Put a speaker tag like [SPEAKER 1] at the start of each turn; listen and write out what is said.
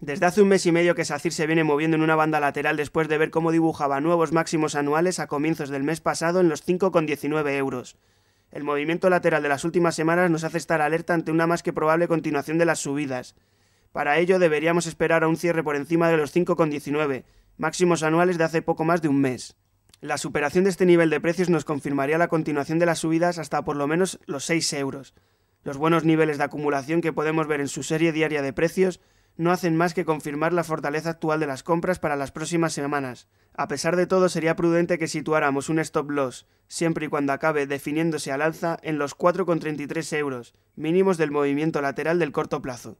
[SPEAKER 1] Desde hace un mes y medio que SACIR se viene moviendo en una banda lateral después de ver cómo dibujaba nuevos máximos anuales a comienzos del mes pasado en los 5,19 euros. El movimiento lateral de las últimas semanas nos hace estar alerta ante una más que probable continuación de las subidas. Para ello deberíamos esperar a un cierre por encima de los 5,19, máximos anuales de hace poco más de un mes. La superación de este nivel de precios nos confirmaría la continuación de las subidas hasta por lo menos los 6 euros. Los buenos niveles de acumulación que podemos ver en su serie diaria de precios no hacen más que confirmar la fortaleza actual de las compras para las próximas semanas. A pesar de todo, sería prudente que situáramos un stop loss, siempre y cuando acabe definiéndose al alza, en los 4,33 euros, mínimos del movimiento lateral del corto plazo.